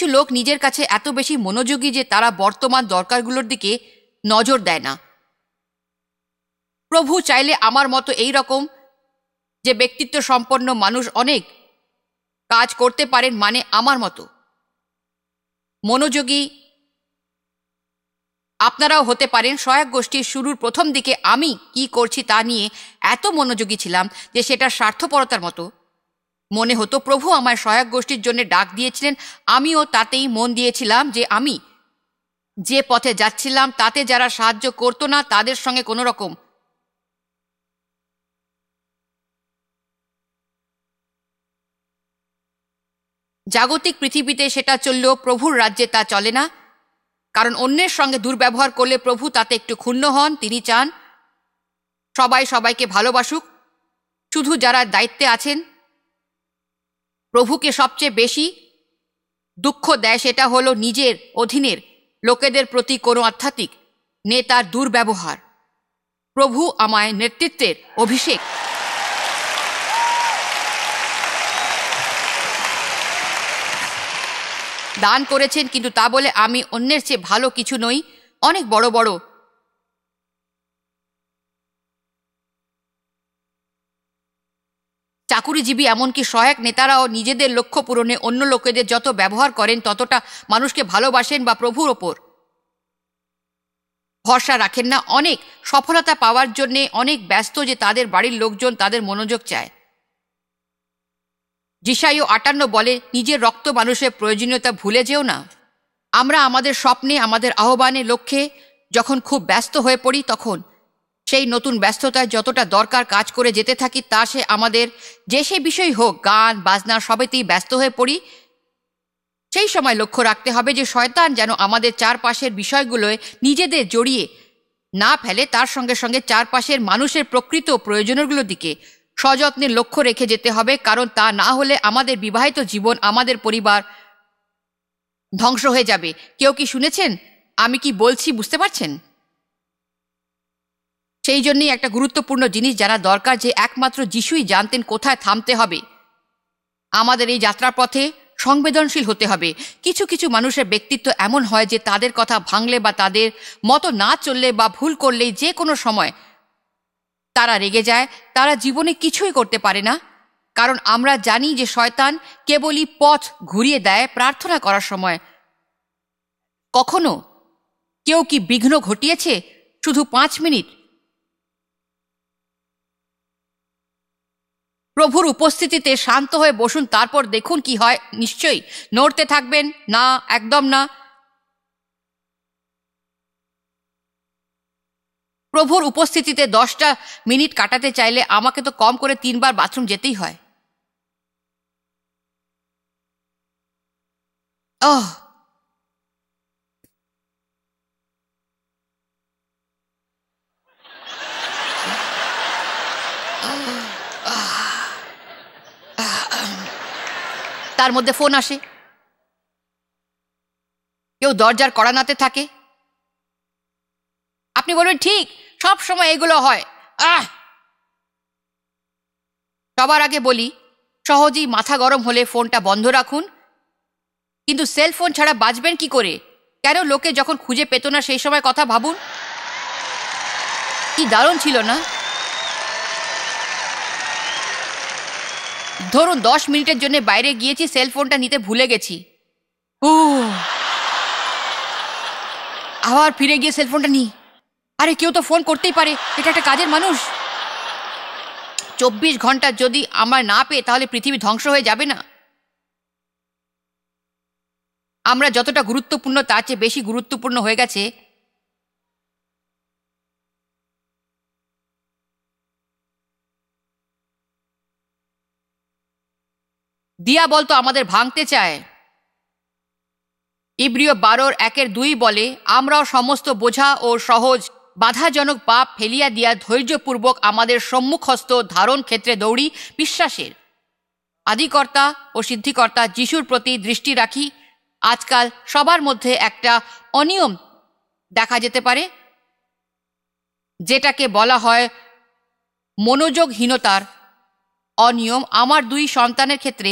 কিছু লোক নিজের কাছে এত বেশি মনোযোগী যে তারা বর্তমান দরকারগুলোর দিকে নজর দেয় না প্রভু চাইলে আমার মতো এই রকম যে ব্যক্তিত্ব সম্পন্ন মানুষ অনেক কাজ করতে পারেন মানে আমার মতো মনোযোগী আপনারাও হতে পারেন সহায়ক গোষ্ঠীর শুরুর প্রথম দিকে আমি কি করছি তা নিয়ে এত মনোযোগী ছিলাম যে সেটা স্বার্থপরতার মতো মনে হতো প্রভু আমার সহায়ক গোষ্ঠীর জন্য ডাক দিয়েছিলেন আমিও তাতেই মন দিয়েছিলাম যে আমি যে পথে যাচ্ছিলাম তাতে যারা সাহায্য করতো না তাদের সঙ্গে কোনো রকম জাগতিক পৃথিবীতে সেটা চললেও প্রভুর রাজ্যে তা চলে না কারণ অন্যের সঙ্গে দুর্ব্যবহার করলে প্রভু তাতে একটু ক্ষুণ্ণ হন তিনি চান সবাই সবাইকে ভালোবাসুক শুধু যারা দায়িত্বে আছেন প্রভুকে সবচেয়ে বেশি দুঃখ দেয় সেটা হলো নিজের অধীনের লোকেদের প্রতি কোনো আধ্যাত্মিক নেতার দুর্ব্যবহার প্রভু আমায় নেতৃত্বের অভিষেক দান করেছেন কিন্তু তা বলে আমি অন্যের চেয়ে ভালো কিছু নই অনেক বড় বড় চাকুরিজীবী এমনকি সহায়ক নেতারাও নিজেদের লক্ষ্য পূরণে অন্য লোকেদের যত ব্যবহার করেন ততটা মানুষকে ভালোবাসেন বা প্রভুর ওপর ভরসা রাখেন না অনেক সফলতা পাওয়ার জন্যে অনেক ব্যস্ত যে তাদের বাড়ির লোকজন তাদের মনোযোগ চায় জিসাইও আটান্ন বলে নিজের রক্ত মানুষের প্রয়োজনীয়তা ভুলে যেও না আমরা আমাদের স্বপ্নে আমাদের আহ্বানে লক্ষ্যে যখন খুব ব্যস্ত হয়ে পড়ি তখন সেই নতুন ব্যস্ততায় যতটা দরকার কাজ করে যেতে থাকি তা সে আমাদের যে সে বিষয় হোক গান বাজনা সবেতেই ব্যস্ত হয়ে পড়ি সেই সময় লক্ষ্য রাখতে হবে যে শয়তান যেন আমাদের চারপাশের বিষয়গুলোয় নিজেদের জড়িয়ে না ফেলে তার সঙ্গে সঙ্গে চারপাশের মানুষের প্রকৃত প্রয়োজনগুলোর দিকে সযত্নে লক্ষ্য রেখে যেতে হবে কারণ তা না হলে আমাদের বিবাহিত জীবন আমাদের পরিবার ধ্বংস হয়ে যাবে কেউ কি শুনেছেন আমি কি বলছি বুঝতে পারছেন সেই জন্যই একটা গুরুত্বপূর্ণ জিনিস জানা দরকার যে একমাত্র যিশুই জানতেন কোথায় থামতে হবে আমাদের এই যাত্রার পথে সংবেদনশীল হতে হবে কিছু কিছু মানুষের ব্যক্তিত্ব এমন হয় যে তাদের কথা ভাঙলে বা তাদের মতো না চললে বা ভুল করলে যে কোনো সময় তারা রেগে যায় তারা জীবনে কিছুই করতে পারে না কারণ আমরা জানি যে শয়তান কেবলই পথ ঘুরিয়ে দেয় প্রার্থনা করার সময় কখনো কেউ কি বিঘ্ন ঘটিয়েছে শুধু পাঁচ মিনিট প্রভুর উপস্থিতিতে শান্ত হয়ে বসুন তারপর দেখুন কি হয় নিশ্চয়ই নড়তে থাকবেন না একদম না প্রভুর উপস্থিতিতে দশটা মিনিট কাটাতে চাইলে আমাকে তো কম করে তিনবার বাথরুম যেতেই হয় ওহ তার মধ্যে ফোন আসে কেউ দরজার কড়ানাতে থাকে আপনি বলবেন ঠিক সব সময় এগুলো হয় আহ সবার আগে বলি সহজেই মাথা গরম হলে ফোনটা বন্ধ রাখুন কিন্তু সেল ফোন ছাড়া বাঁচবেন কি করে কেন লোকে যখন খুঁজে পেত না সেই সময় কথা ভাবুন কি দারুণ ছিল না ধরুন দশ মিনিটের জন্য বাইরে গিয়েছি সেল ফোনটা নিতে ভুলে গেছি ও আবার ফিরে গিয়ে সেল ফোনটা নিই আরে কেউ তো ফোন করতেই পারে এটা একটা কাজের মানুষ চব্বিশ ঘন্টা যদি আমার না পেয়ে তাহলে পৃথিবী ধ্বংস হয়ে যাবে না আমরা যতটা গুরুত্বপূর্ণ তার চেয়ে বেশি গুরুত্বপূর্ণ হয়ে গেছে দিয়া বলতো আমাদের ভাঙতে চায় ইব্রিয় বারোর একের দুই বলে আমরাও সমস্ত বোঝা ও সহজ বাধাজনক পাপ ফেলিয়া দিয়া ধৈর্যপূর্বক আমাদের সম্মুখস্থ ধারণ ক্ষেত্রে দৌড়ি বিশ্বাসের আদিকর্তা ও সিদ্ধিকর্তা যিশুর প্রতি দৃষ্টি রাখি আজকাল সবার মধ্যে একটা অনিয়ম দেখা যেতে পারে যেটাকে বলা হয় মনোযোগহীনতার অনিয়ম আমার দুই সন্তানের ক্ষেত্রে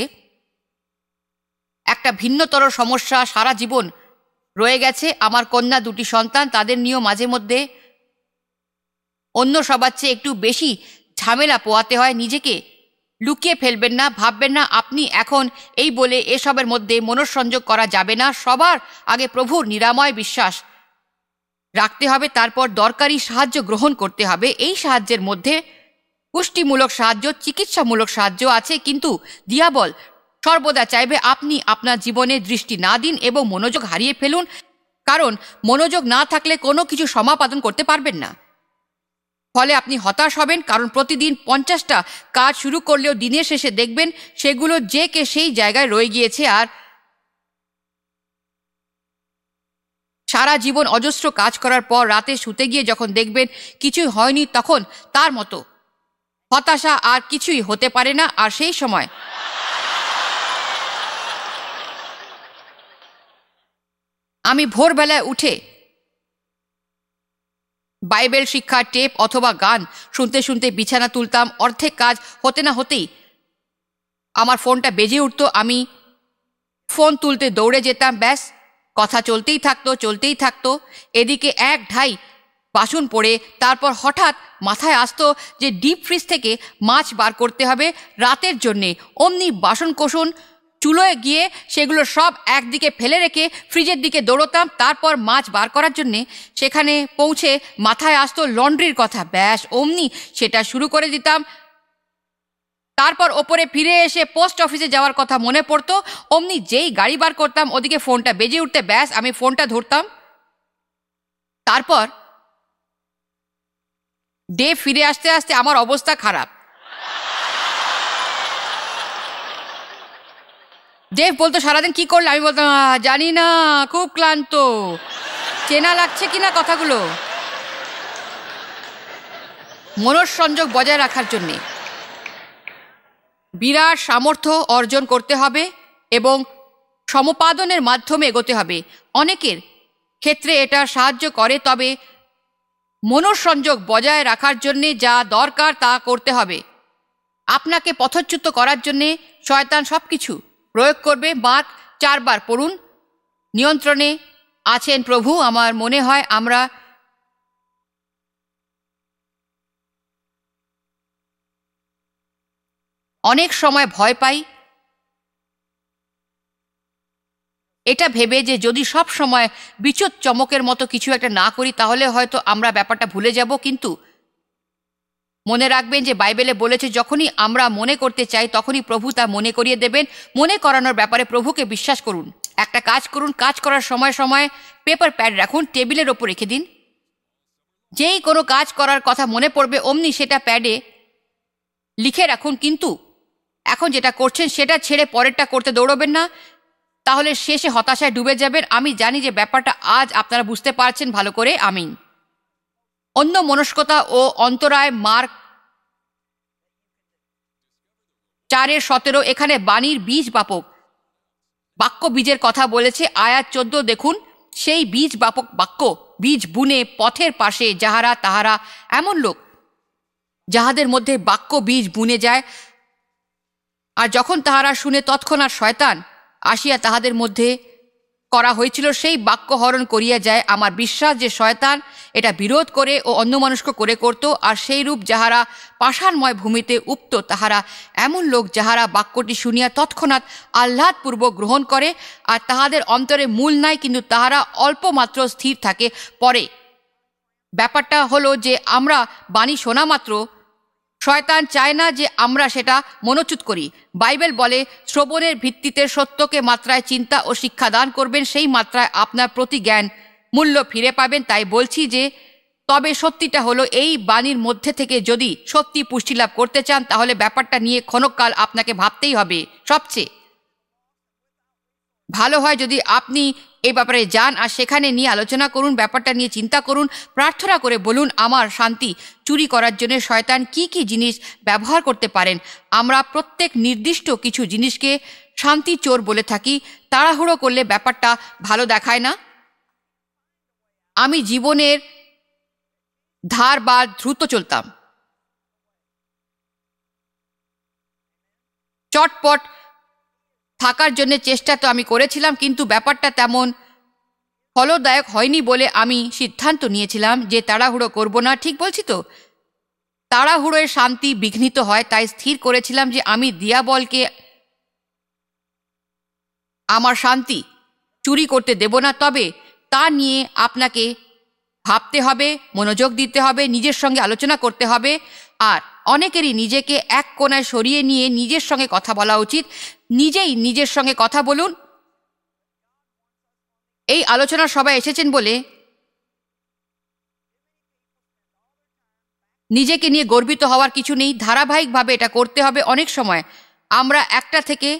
একটা ভিন্নতর সমস্যা সারা জীবন রয়ে গেছে আমার কন্যা দুটি সন্তান তাদের নিয়েও মাঝে মধ্যে অন্য সবার চেয়ে একটু বেশি ঝামেলা পোয়াতে হয় নিজেকে লুকিয়ে ফেলবেন না ভাববেন না আপনি এখন এই বলে এসবের মধ্যে মনঃসংযোগ করা যাবে না সবার আগে প্রভুর নিরাময় বিশ্বাস রাখতে হবে তারপর দরকারি সাহায্য গ্রহণ করতে হবে এই সাহায্যের মধ্যে পুষ্টিমূলক সাহায্য চিকিৎসামূলক সাহায্য আছে কিন্তু দিয়াবল সর্বদা চাইবে আপনি আপনার জীবনে দৃষ্টি না দিন এবং মনোযোগ হারিয়ে ফেলুন কারণ মনোযোগ না থাকলে কোনো কিছু সমাপাদন করতে পারবেন না ফলে আপনি হতাশ হবেন কারণ প্রতিদিন পঞ্চাশটা কাজ শুরু করলেও দিনের শেষে দেখবেন সেগুলো যে কে সেই জায়গায় রয়ে গিয়েছে আর সারা জীবন অজস্র কাজ করার পর রাতে শুতে গিয়ে যখন দেখবেন কিছুই হয়নি তখন তার মতো হতাশা আর কিছুই হতে পারে না আর সেই সময় আমি ভোরবেলায় উঠে বাইবেল শিক্ষা টেপ অথবা গান শুনতে শুনতে বিছানা তুলতাম অর্ধেক কাজ হতে না হতেই আমার ফোনটা বেজে উঠত আমি ফোন তুলতে দৌড়ে যেতাম ব্যাস কথা চলতেই থাকতো চলতেই থাকতো এদিকে এক ঢাই বাসন পড়ে তারপর হঠাৎ মাথায় আসতো যে ডিপ ফ্রিজ থেকে মাছ বার করতে হবে রাতের জন্যে অমনি বাসন কোষণ চুলোয় গিয়ে সেগুলো সব একদিকে ফেলে রেখে ফ্রিজের দিকে দৌড়তাম তারপর মাছ বার করার জন্যে সেখানে পৌঁছে মাথায় আসতো লন্ড্রির কথা ব্যাস অমনি সেটা শুরু করে দিতাম তারপর ওপরে ফিরে এসে পোস্ট অফিসে যাওয়ার কথা মনে পড়তো অমনি যেই গাড়ি বার করতাম ওদিকে ফোনটা বেজে উঠতে ব্যাস আমি ফোনটা ধরতাম তারপর ডে ফিরে আসতে আসতে আমার অবস্থা খারাপ দেব বলতো সারাদিন কি করলে আমি বলতাম জানি না খুব ক্লান্ত চেনা লাগছে কি না কথাগুলো মনঃসংযোগ বজায় রাখার জন্যে বিরাট সামর্থ্য অর্জন করতে হবে এবং সমপাদনের মাধ্যমে এগোতে হবে অনেকের ক্ষেত্রে এটা সাহায্য করে তবে মনঃসংযোগ বজায় রাখার জন্যে যা দরকার তা করতে হবে আপনাকে পথচ্যুত করার জন্যে শয়তান সব কিছু প্রয়োগ করবে বাদ চারবার পড়ুন নিয়ন্ত্রণে আছেন প্রভু আমার মনে হয় আমরা অনেক সময় ভয় পাই এটা ভেবে যে যদি সব সময় বিচোদ চমকের মতো কিছু একটা না করি তাহলে হয়তো আমরা ব্যাপারটা ভুলে যাব কিন্তু মনে রাখবেন যে বাইবেলে বলেছে যখনই আমরা মনে করতে চাই তখনই প্রভু তা মনে করিয়ে দেবেন মনে করানোর ব্যাপারে প্রভুকে বিশ্বাস করুন একটা কাজ করুন কাজ করার সময় সময় পেপার প্যাড রাখুন টেবিলের ওপর রেখে দিন যেই কোনো কাজ করার কথা মনে পড়বে অমনি সেটা প্যাডে লিখে রাখুন কিন্তু এখন যেটা করছেন সেটা ছেড়ে পরেরটা করতে দৌড়বেন না তাহলে শেষে হতাশায় ডুবে যাবেন আমি জানি যে ব্যাপারটা আজ আপনারা বুঝতে পারছেন ভালো করে আমিন অন্য মনস্কতা ও অন্তরায় মার্ক চারের সতেরো এখানে বাণীর বীজ বাপক বাক্য বীজের কথা বলেছে আয়াত চোদ্দ দেখুন সেই বীজ বাপক বাক্য বীজ বুনে পথের পাশে যাহারা তাহারা এমন লোক যাহাদের মধ্যে বাক্য বীজ বুনে যায় আর যখন তাহারা শুনে তৎক্ষণাৎ শয়তান আসিয়া তাহাদের মধ্যে করা হয়েছিল সেই বাক্য হরণ করিয়া যায় আমার বিশ্বাস যে শয়তান এটা বিরোধ করে ও মানুষকে করে করত আর সেই রূপ যাহারা পাষাণময় ভূমিতে উপত তাহারা এমন লোক যাহারা বাক্যটি শুনিয়া তৎক্ষণাৎ আহ্লাদপূর্বক গ্রহণ করে আর তাহাদের অন্তরে মূল নাই কিন্তু তাহারা অল্প মাত্র স্থির থাকে পরে ব্যাপারটা হলো যে আমরা বাণী শোনা মাত্র শয়তান চায় না যে আমরা সেটা মনোচ্যুত করি বাইবেল বলে শ্রবণের ভিত্তিতে সত্যকে মাত্রায় চিন্তা ও শিক্ষা দান করবেন সেই মাত্রায় আপনার প্রতি জ্ঞান মূল্য ফিরে পাবেন তাই বলছি যে তবে সত্যিটা হলো এই বাণীর মধ্যে থেকে যদি সত্যি পুষ্টি লাভ করতে চান তাহলে ব্যাপারটা নিয়ে ক্ষণকাল আপনাকে ভাবতেই হবে সবচেয়ে ভালো হয় যদি আপনি এ ব্যাপারে যান আর সেখানে নিয়ে আলোচনা করুন ব্যাপারটা নিয়ে চিন্তা করুন প্রার্থনা করে বলুন আমার শান্তি চুরি করার জন্য শয়তান কি কি জিনিস ব্যবহার করতে পারেন আমরা প্রত্যেক নির্দিষ্ট কিছু জিনিসকে শান্তি চোর বলে থাকি তাড়াহুড়ো করলে ব্যাপারটা ভালো দেখায় না আমি জীবনের ধার বা দ্রুত চলতাম চটপট থাকার জন্য চেষ্টা তো আমি করেছিলাম কিন্তু ব্যাপারটা তেমন ফলদায়ক হয়নি বলে আমি সিদ্ধান্ত নিয়েছিলাম যে তাড়াহুড়ো করব না ঠিক বলছি তো তাড়াহুড়োয় শান্তি বিঘ্নিত হয় তাই স্থির করেছিলাম যে আমি দিয়াবলকে আমার শান্তি চুরি করতে দেব না তবে তা নিয়ে আপনাকে ভাবতে হবে মনোযোগ দিতে হবে নিজের সঙ্গে আলোচনা করতে হবে আর অনেকেরই নিজেকে এক কোনায় সরিয়ে নিয়ে নিজের সঙ্গে কথা বলা উচিত নিজেই নিজের সঙ্গে কথা বলুন এই আলোচনা সবাই এসেছেন বলে নিজেকে নিয়ে গর্বিত হওয়ার কিছু নেই ধারাবাহিকভাবে এটা করতে হবে অনেক সময় আমরা একটা থেকে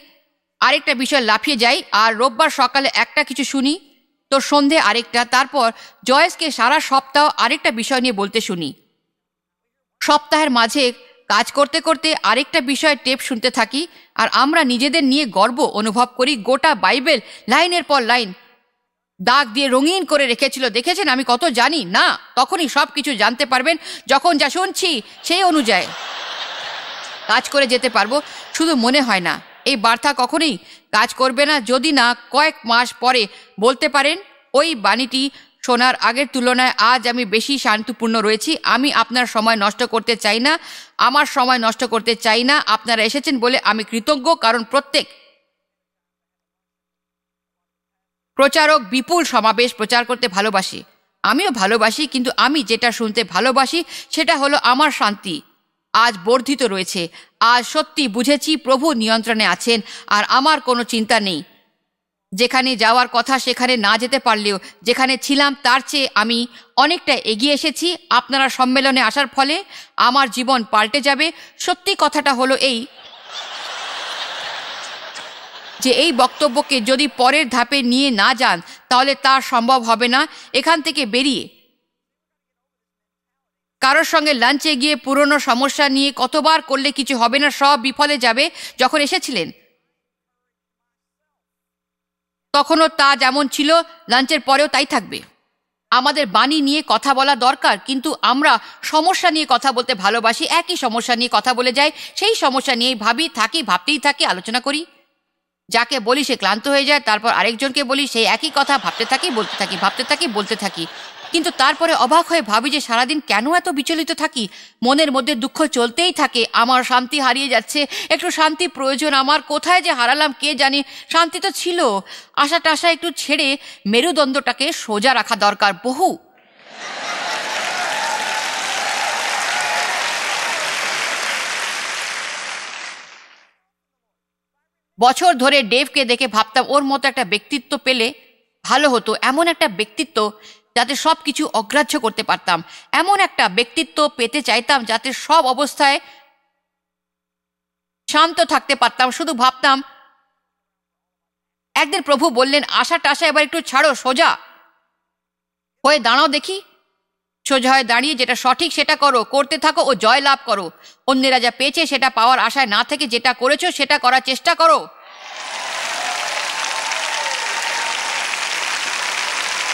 আরেকটা বিষয় লাফিয়ে যাই আর রোববার সকালে একটা কিছু শুনি তোর সন্ধে আরেকটা তারপর জয়েসকে সারা সপ্তাহ আরেকটা বিষয় নিয়ে বলতে শুনি সপ্তাহের মাঝে কাজ করতে করতে আরেকটা বিষয় টেপ শুনতে থাকি আর আমরা নিজেদের নিয়ে গর্ব অনুভব করি গোটা বাইবেল লাইনের পর লাইন দাগ দিয়ে রঙিন করে রেখেছিল দেখেছেন আমি কত জানি না তখনই সব কিছু জানতে পারবেন যখন যা শুনছি সেই অনুযায়ী কাজ করে যেতে পারবো শুধু মনে হয় না এই বার্তা কখনোই কাজ করবে না যদি না কয়েক মাস পরে বলতে পারেন ওই বাণীটি শোনার আগের তুলনায় আজ আমি বেশি শান্তিপূর্ণ রয়েছি আমি আপনার সময় নষ্ট করতে চাই না আমার সময় নষ্ট করতে চাই না আপনারা এসেছেন বলে আমি কৃতজ্ঞ কারণ প্রত্যেক প্রচারক বিপুল সমাবেশ প্রচার করতে ভালোবাসি আমিও ভালোবাসি কিন্তু আমি যেটা শুনতে ভালোবাসি সেটা হলো আমার শান্তি আজ বর্ধিত রয়েছে আজ সত্যি বুঝেছি প্রভু নিয়ন্ত্রণে আছেন আর আমার কোনো চিন্তা নেই যেখানে যাওয়ার কথা সেখানে না যেতে পারলেও যেখানে ছিলাম তার চেয়ে আমি অনেকটা এগিয়ে এসেছি আপনারা সম্মেলনে আসার ফলে আমার জীবন পাল্টে যাবে সত্যি কথাটা হলো এই যে এই বক্তব্যকে যদি পরের ধাপে নিয়ে না যান তাহলে তা সম্ভব হবে না এখান থেকে বেরিয়ে কারোর সঙ্গে লাঞ্চে গিয়ে পুরনো সমস্যা নিয়ে কতবার করলে কিছু হবে না সব বিফলে যাবে যখন এসেছিলেন তখনও তা যেমন ছিল লাঞ্চের পরেও তাই থাকবে আমাদের বাণী নিয়ে কথা বলা দরকার কিন্তু আমরা সমস্যা নিয়ে কথা বলতে ভালোবাসি একই সমস্যা নিয়ে কথা বলে যাই সেই সমস্যা নিয়েই ভাবি থাকি ভাবতেই থাকি আলোচনা করি যাকে বলি সে ক্লান্ত হয়ে যায় তারপর আরেকজনকে বলি সেই একই কথা ভাবতে থাকি বলতে থাকি ভাবতে থাকি বলতে থাকি কিন্তু তারপরে অবাক হয়ে ভাবি যে সারাদিন কেন এত বিচলিত থাকি মনের মধ্যে দুঃখ চলতেই থাকে আমার শান্তি হারিয়ে যাচ্ছে একটু শান্তি প্রয়োজন আমার কোথায় যে হারালাম কে জানে শান্তি তো ছিল আশা টাশা একটু ছেড়ে মেরুদণ্ডটাকে সোজা রাখা দরকার বহু বছর ধরে ডেভকে দেখে ভাবতাম ওর মতো একটা ব্যক্তিত্ব পেলে ভালো হতো এমন একটা ব্যক্তিত্ব যাতে সব কিছু অগ্রাহ্য করতে পারতাম এমন একটা ব্যক্তিত্ব পেতে চাইতাম যাতে সব অবস্থায় শান্ত থাকতে পারতাম শুধু ভাবতাম একদিন প্রভু বললেন আশা টাশা এবার একটু ছাড়ো সোজা হয়ে দাঁড়াও দেখি সোজা হয়ে দাঁড়িয়ে যেটা সঠিক সেটা করো করতে থাকো ও জয় লাভ করো অন্যেরা যা পেয়েছে সেটা পাওয়ার আশায় না থেকে যেটা করেছো সেটা করার চেষ্টা করো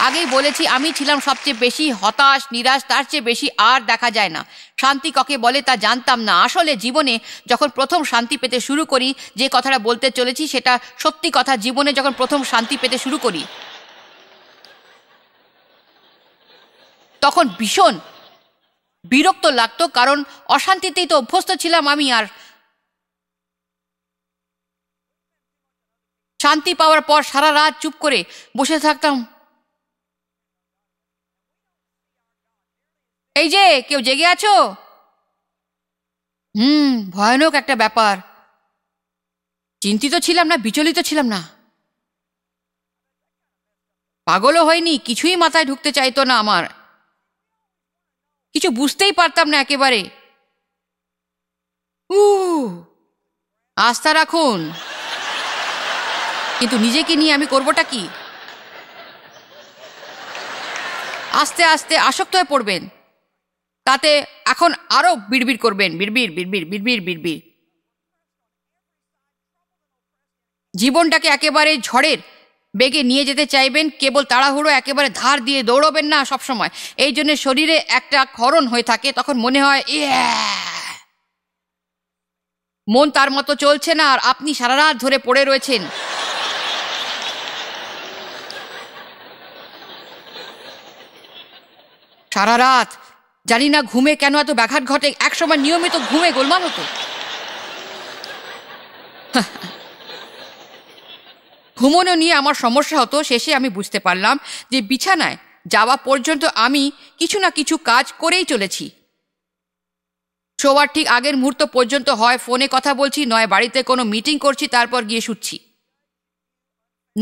আগেই বলেছি আমি ছিলাম সবচেয়ে বেশি হতাশ নিরাশ তার চেয়ে বেশি আর দেখা যায় না শান্তি ককে বলে তা জানতাম না আসলে জীবনে যখন প্রথম শান্তি পেতে শুরু করি যে কথাটা বলতে চলেছি সেটা সত্যি কথা জীবনে যখন প্রথম শান্তি পেতে শুরু করি তখন ভীষণ বিরক্ত লাগতো কারণ অশান্তিতেই তো অভ্যস্ত ছিলাম আমি আর শান্তি পাওয়ার পর সারা রাত চুপ করে বসে থাকতাম এই যে কেউ জেগে আছো হুম ভয়ানক একটা ব্যাপার চিন্তিত ছিলাম না বিচলিত ছিলাম না পাগলও হয়নি কিছুই মাথায় ঢুকতে চাইতো না আমার কিছু বুঝতেই পারতাম না একেবারে উ আস্থা রাখুন কিন্তু নিজেকে নিয়ে আমি করবোটা কি আস্তে আস্তে আসক্ত হয়ে পড়বেন তাতে এখন আরও বিড়বিড় করবেন বিড়বিড় বিড়বিড় বিড়বিড় বিড়বিড় জীবনটাকে একেবারে ঝড়ের বেগে নিয়ে যেতে চাইবেন কেবল তাড়াহুড়ো একেবারে ধার দিয়ে দৌড়বেন না সবসময় এই জন্য শরীরে একটা ক্ষরণ হয়ে থাকে তখন মনে হয় মন তার মতো চলছে না আর আপনি সারা রাত ধরে পড়ে রয়েছেন সারা রাত জানি না ঘুমে কেন এত ব্যাঘাত ঘটে একসময় নিয়মিত ঘুমে গোলমাল হতো ঘুমনো নিয়ে আমার সমস্যা হতো শেষে আমি বুঝতে পারলাম যে বিছানায় যাওয়া পর্যন্ত আমি কিছু না কিছু কাজ করেই চলেছি শোয়ার ঠিক আগের মুহূর্ত পর্যন্ত হয় ফোনে কথা বলছি নয় বাড়িতে কোনো মিটিং করছি তারপর গিয়ে শুচ্ছি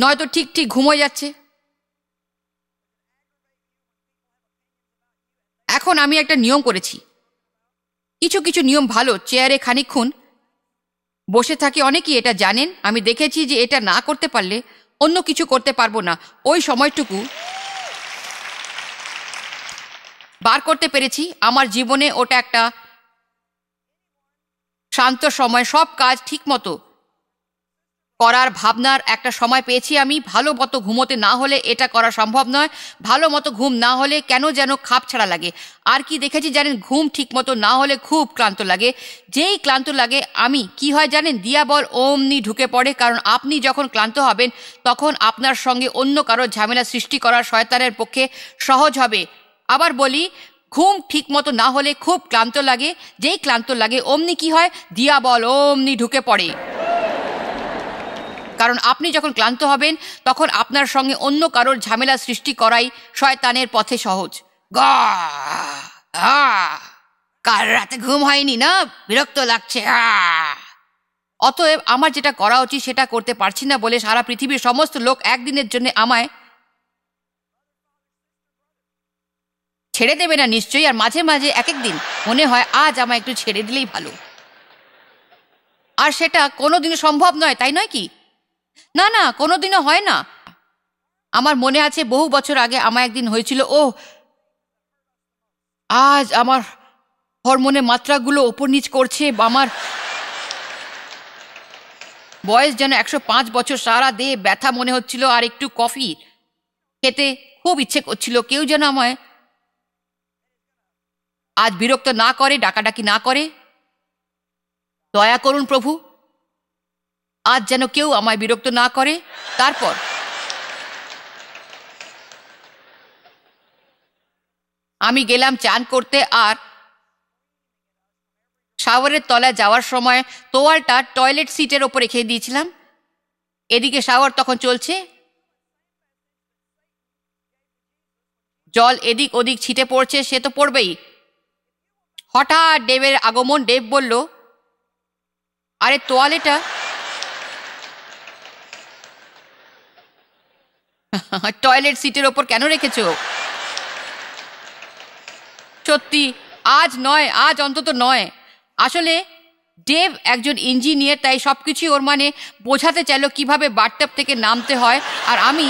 নয়তো ঠিক ঠিক ঘুমোয় যাচ্ছে এখন আমি একটা নিয়ম করেছি কিছু কিছু নিয়ম ভালো চেয়ারে খানিক্ষণ বসে থাকি অনেকেই এটা জানেন আমি দেখেছি যে এটা না করতে পারলে অন্য কিছু করতে পারবো না ওই সময়টুকু বার করতে পেরেছি আমার জীবনে ওটা একটা শান্ত সময় সব কাজ ঠিক মতো করার ভাবনার একটা সময় পেয়েছি আমি ভালো মতো ঘুমোতে না হলে এটা করা সম্ভব নয় ভালো মতো ঘুম না হলে কেন যেন খাপ ছাড়া লাগে আর কি দেখেছি জানেন ঘুম ঠিক মতো না হলে খুব ক্লান্ত লাগে যেই ক্লান্ত লাগে আমি কি হয় জানেন দিয়া বল অমনি ঢুকে পড়ে কারণ আপনি যখন ক্লান্ত হবেন তখন আপনার সঙ্গে অন্য কারো ঝামেলা সৃষ্টি করা শয়তানের পক্ষে সহজ হবে আবার বলি ঘুম ঠিক মতো না হলে খুব ক্লান্ত লাগে যেই ক্লান্ত লাগে অমনি কি হয় দিয়া বল অমনি ঢুকে পড়ে কারণ আপনি যখন ক্লান্ত হবেন তখন আপনার সঙ্গে অন্য কারোর ঝামেলা সৃষ্টি করাই শয়তানের পথে সহজ গা কাল রাতে ঘুম হয়নি না বিরক্ত লাগছে অতএব আমার যেটা করা উচিত সেটা করতে পারছি না বলে সারা পৃথিবীর সমস্ত লোক একদিনের জন্য আমায় ছেড়ে দেবে না নিশ্চয়ই আর মাঝে মাঝে এক একদিন মনে হয় আজ আমায় একটু ছেড়ে দিলেই ভালো আর সেটা কোনোদিন সম্ভব নয় তাই নয় কি না না কোনোদিনও হয় না আমার মনে আছে বহু বছর আগে আমার একদিন হয়েছিল ও আজ আমার হরমোনের মাত্রাগুলো ওপর নিচ করছে আমার বয়স যেন একশো পাঁচ বছর সারা দেহ ব্যথা মনে হচ্ছিল আর একটু কফি খেতে খুব ইচ্ছে করছিল কেউ যেন আমায় আজ বিরক্ত না করে ডাকাডাকি না করে দয়া করুন প্রভু আজ যেন কেউ আমায় বিরক্ত না করে তারপর আমি গেলাম চান করতে আর শাওয়ারের তলায় যাওয়ার সময় তোয়ালটা টয়লেট সিটের ওপর রেখে দিয়েছিলাম এদিকে শাওয়ার তখন চলছে জল এদিক ওদিক ছিটে পড়ছে সে তো পড়বেই হঠাৎ ডেবের আগমন ডেব বলল আরে তোয়ালেটা টয়লেট সিটের ওপর কেন রেখেছ সত্যি আজ নয় আজ অন্তত নয় আসলে ডেভ একজন ইঞ্জিনিয়ার তাই সব কিছুই ওর মানে বোঝাতে চাইলো কিভাবে বাটটাপ থেকে নামতে হয় আর আমি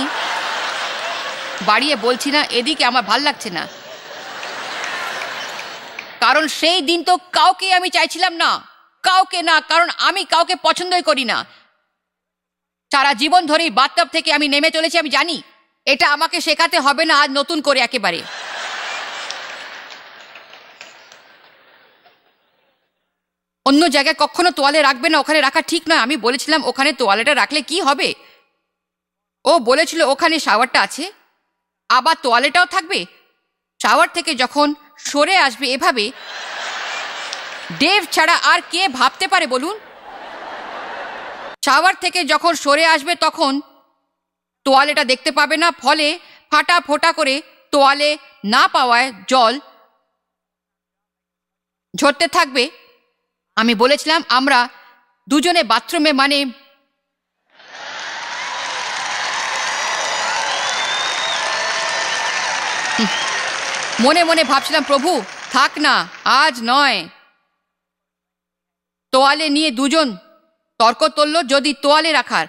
বাড়িয়ে বলছি না এদিকে আমার ভাল লাগছে না কারণ সেই দিন তো কাউকে আমি চাইছিলাম না কাউকে না কারণ আমি কাউকে পছন্দই করি না সারা জীবন ধরেই বাথটাব থেকে আমি নেমে চলেছি আমি জানি এটা আমাকে শেখাতে হবে না আজ নতুন করে একেবারে অন্য জায়গায় কখনো তোয়ালে রাখবে না ওখানে রাখা ঠিক নয় আমি বলেছিলাম ওখানে তোয়ালেটা রাখলে কি হবে ও বলেছিল ওখানে শাওয়ারটা আছে আবার তোয়ালেটাও থাকবে শাওয়ার থেকে যখন সরে আসবে এভাবে ডেভ ছাড়া আর কে ভাবতে পারে বলুন শাওয়ার থেকে যখন সরে আসবে তখন তোয়ালেটা দেখতে পাবে না ফলে ফাটা ফোটা করে তোয়ালে না পাওয়ায় জল ঝরতে থাকবে আমি বলেছিলাম আমরা দুজনে বাথরুমে মানে মনে মনে ভাবছিলাম প্রভু থাক না আজ নয় তোয়ালে নিয়ে দুজন তর্ক তুললো যদি তোয়ালে রাখার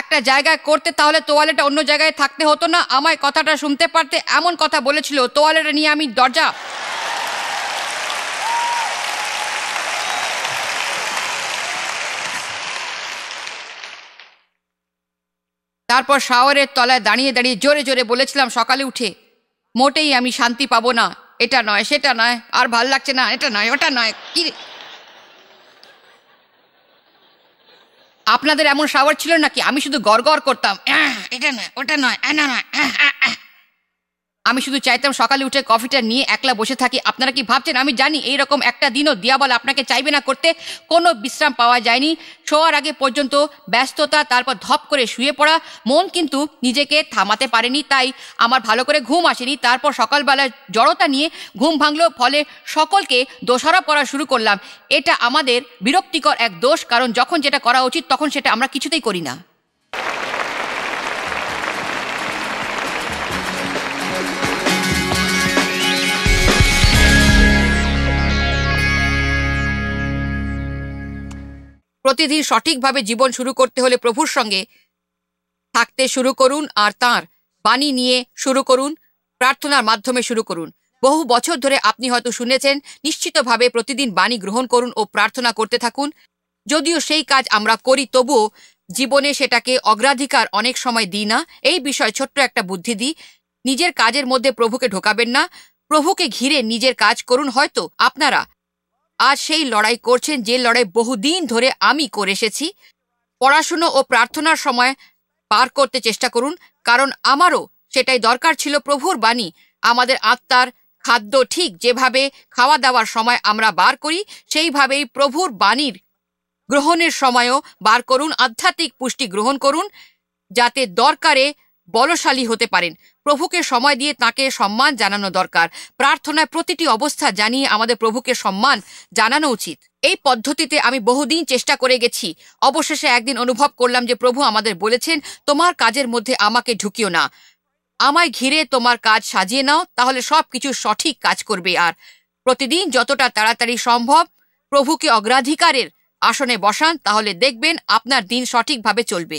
একটা জায়গায় করতে তাহলে তোয়ালেটা অন্য জায়গায় থাকতে হতো না আমায় কথাটা শুনতে পারতে এমন কথা বলেছিল তোয়ালেটা নিয়ে আমি দরজা তারপর শাওয়ারের তলায় দাঁড়িয়ে দাঁড়িয়ে জোরে জোরে বলেছিলাম সকালে উঠে মোটেই আমি শান্তি পাবো না এটা নয় সেটা নয় আর ভাল লাগছে না এটা নয় ওটা নয় কি আপনাদের এমন শাওয়ার ছিল নাকি আমি শুধু গড় করতাম এটা নয় ওটা নয় না নয় আমি শুধু চাইতাম সকালে উঠে কফিটা নিয়ে একলা বসে থাকি আপনারা কি ভাবছেন আমি জানি এই রকম একটা দিনও দিয়াবল আপনাকে চাইবে না করতে কোনো বিশ্রাম পাওয়া যায়নি শোয়ার আগে পর্যন্ত ব্যস্ততা তারপর ধপ করে শুয়ে পড়া মন কিন্তু নিজেকে থামাতে পারেনি তাই আমার ভালো করে ঘুম আসেনি তারপর সকালবেলা জড়তা নিয়ে ঘুম ভাঙলো ফলে সকলকে দোষারোপ করা শুরু করলাম এটা আমাদের বিরক্তিকর এক দোষ কারণ যখন যেটা করা উচিত তখন সেটা আমরা কিছুতেই করি না প্রতিদিন সঠিকভাবে জীবন শুরু করতে হলে প্রভুর সঙ্গে থাকতে শুরু করুন আর তার বাণী নিয়ে শুরু করুন প্রার্থনার মাধ্যমে শুরু করুন বহু বছর ধরে আপনি হয়তো শুনেছেন নিশ্চিতভাবে প্রতিদিন বাণী গ্রহণ করুন ও প্রার্থনা করতে থাকুন যদিও সেই কাজ আমরা করি তবুও জীবনে সেটাকে অগ্রাধিকার অনেক সময় দিই না এই বিষয়ে ছোট্ট একটা বুদ্ধি দিই নিজের কাজের মধ্যে প্রভুকে ঢোকাবেন না প্রভুকে ঘিরে নিজের কাজ করুন হয়তো আপনারা আজ সেই লড়াই করছেন যে লড়াই বহুদিন ধরে আমি করে এসেছি পড়াশুনো ও প্রার্থনার সময় পার করতে চেষ্টা করুন কারণ আমারও সেটাই দরকার ছিল প্রভুর বাণী আমাদের আত্মার খাদ্য ঠিক যেভাবে খাওয়া দাওয়ার সময় আমরা বার করি সেইভাবেই প্রভুর বাণীর গ্রহণের সময়ও বার করুন আধ্যাত্মিক পুষ্টি গ্রহণ করুন যাতে দরকারে বলশালী হতে পারেন প্রভুকে সময় দিয়ে তাকে সম্মান জানানো দরকার প্রার্থনায় প্রতিটি অবস্থা জানিয়ে আমাদের প্রভুকে সম্মান জানানো উচিত এই পদ্ধতিতে আমি বহুদিন চেষ্টা করে গেছি অবশেষে একদিন অনুভব করলাম যে প্রভু আমাদের বলেছেন তোমার কাজের মধ্যে আমাকে ঢুকিও না আমায় ঘিরে তোমার কাজ সাজিয়ে নাও তাহলে সব কিছু সঠিক কাজ করবে আর প্রতিদিন যতটা তাড়াতাড়ি সম্ভব প্রভুকে অগ্রাধিকারের আসনে বসান তাহলে দেখবেন আপনার দিন সঠিকভাবে চলবে